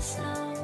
slow.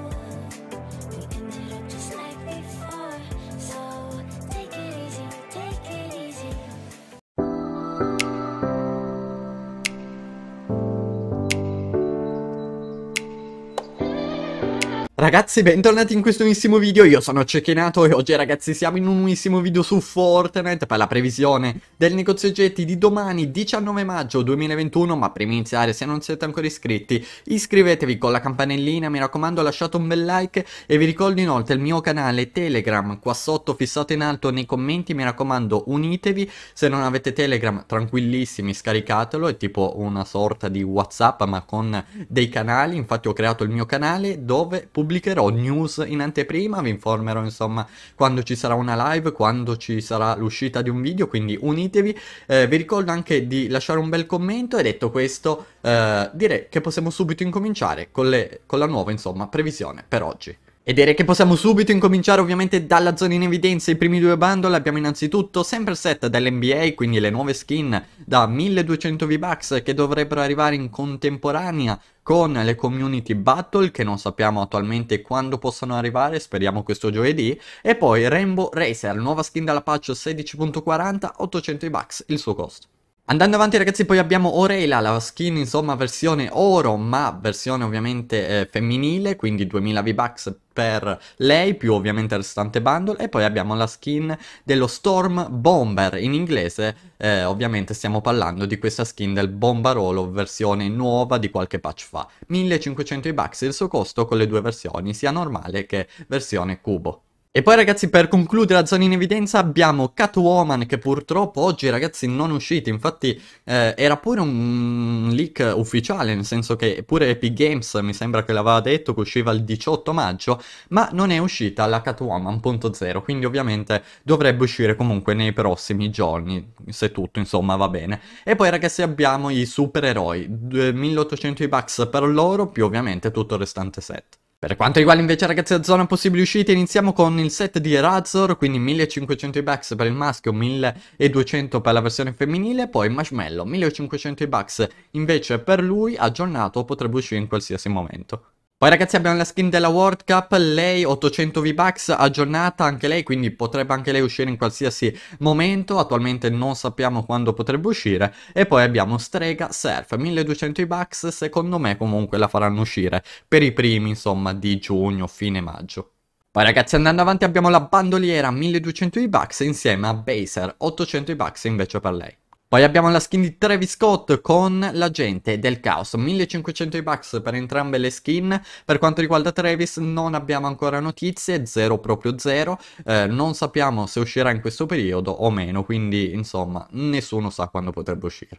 Ragazzi, bentornati in questo unissimo video, io sono Cecchinato e oggi ragazzi siamo in un unissimo video su Fortnite per la previsione del negozio oggetti di domani 19 maggio 2021, ma prima di iniziare se non siete ancora iscritti iscrivetevi con la campanellina, mi raccomando lasciate un bel like e vi ricordo inoltre il mio canale Telegram qua sotto fissato in alto nei commenti, mi raccomando unitevi, se non avete Telegram tranquillissimi scaricatelo, è tipo una sorta di Whatsapp ma con dei canali, infatti ho creato il mio canale dove pubblico pubblicherò news in anteprima, vi informerò insomma quando ci sarà una live, quando ci sarà l'uscita di un video, quindi unitevi. Eh, vi ricordo anche di lasciare un bel commento e detto questo eh, direi che possiamo subito incominciare con, le, con la nuova insomma previsione per oggi. E direi che possiamo subito incominciare ovviamente dalla zona in evidenza, i primi due bundle abbiamo innanzitutto sempre il set dell'NBA, quindi le nuove skin da 1200 V-Bucks che dovrebbero arrivare in contemporanea con le community battle che non sappiamo attualmente quando possano arrivare, speriamo questo giovedì, e poi Rainbow Racer, nuova skin dalla patch 16.40, 800 V-Bucks il suo costo. Andando avanti ragazzi poi abbiamo Orela, la skin insomma versione oro ma versione ovviamente eh, femminile quindi 2000 V-Bucks per lei più ovviamente il restante bundle e poi abbiamo la skin dello Storm Bomber in inglese eh, ovviamente stiamo parlando di questa skin del Bombarolo versione nuova di qualche patch fa 1500 V-Bucks il suo costo con le due versioni sia normale che versione cubo. E poi ragazzi per concludere la zona in evidenza abbiamo Catwoman che purtroppo oggi ragazzi non è uscito, infatti eh, era pure un leak ufficiale, nel senso che pure Epic Games mi sembra che l'aveva detto che usciva il 18 maggio, ma non è uscita la Catwoman.0, quindi ovviamente dovrebbe uscire comunque nei prossimi giorni, se tutto insomma va bene. E poi ragazzi abbiamo i supereroi, 1800 bucks per loro più ovviamente tutto il restante set. Per quanto riguarda invece ragazzi la zona possibili uscite iniziamo con il set di Razor, quindi 1500 bucks per il maschio, 1200 per la versione femminile, poi Marshmallow, 1500 bucks invece per lui aggiornato potrebbe uscire in qualsiasi momento. Poi ragazzi abbiamo la skin della World Cup, lei 800 V-Bucks aggiornata anche lei, quindi potrebbe anche lei uscire in qualsiasi momento, attualmente non sappiamo quando potrebbe uscire. E poi abbiamo Strega Surf, 1200 V-Bucks, secondo me comunque la faranno uscire per i primi insomma di giugno, fine maggio. Poi ragazzi andando avanti abbiamo la bandoliera 1200 V-Bucks insieme a Baser 800 V-Bucks invece per lei. Poi abbiamo la skin di Travis Scott con l'agente del caos, 1500 i bucks per entrambe le skin, per quanto riguarda Travis non abbiamo ancora notizie, zero proprio zero, eh, non sappiamo se uscirà in questo periodo o meno, quindi insomma nessuno sa quando potrebbe uscire.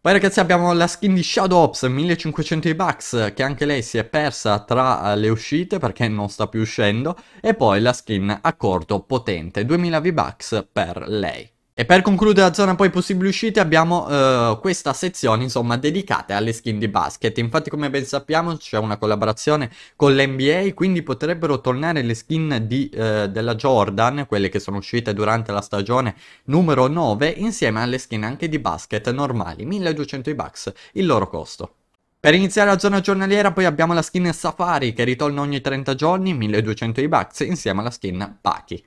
Poi ragazzi abbiamo la skin di Shadow Ops 1500 bucks che anche lei si è persa tra eh, le uscite perché non sta più uscendo e poi la skin accordo potente 2000 V-Bucks per lei. E per concludere la zona poi possibili uscite abbiamo eh, questa sezione insomma dedicata alle skin di basket, infatti come ben sappiamo c'è una collaborazione con l'NBA quindi potrebbero tornare le skin di, eh, della Jordan, quelle che sono uscite durante la stagione numero 9 insieme alle skin anche di basket normali, 1200 bucks il loro costo. Per iniziare la zona giornaliera poi abbiamo la skin Safari che ritorna ogni 30 giorni, 1200 bucks insieme alla skin Paki.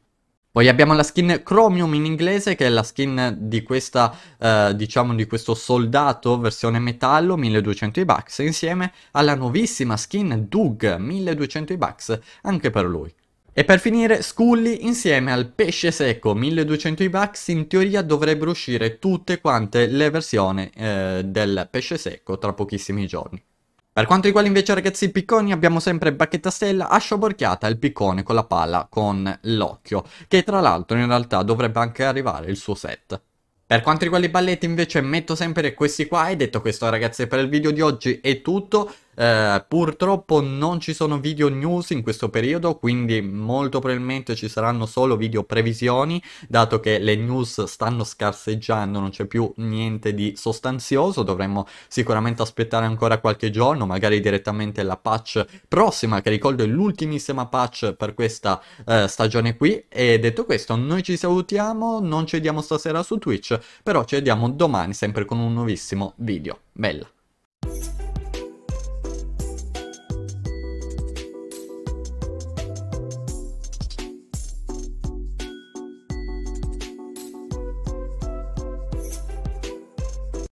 Poi abbiamo la skin Chromium in inglese che è la skin di questa, eh, diciamo di questo soldato versione metallo 1200 i bucks insieme alla nuovissima skin Doug 1200 i bucks anche per lui. E per finire Scully insieme al pesce secco 1200 bucks in teoria dovrebbero uscire tutte quante le versioni eh, del pesce secco tra pochissimi giorni. Per quanto riguarda invece ragazzi i picconi abbiamo sempre bacchetta stella, ascia borchiata il piccone con la palla con l'occhio, che tra l'altro in realtà dovrebbe anche arrivare il suo set. Per quanto riguarda i balletti invece metto sempre questi qua e detto questo ragazzi per il video di oggi è tutto, eh, purtroppo non ci sono video news in questo periodo, quindi molto probabilmente ci saranno solo video previsioni, dato che le news stanno scarseggiando, non c'è più niente di sostanzioso, dovremmo sicuramente aspettare ancora qualche giorno, magari direttamente la patch prossima, che ricordo è l'ultimissima patch per questa eh, stagione qui. E detto questo, noi ci salutiamo, non ci vediamo stasera su Twitch, però ci vediamo domani sempre con un nuovissimo video. Bella!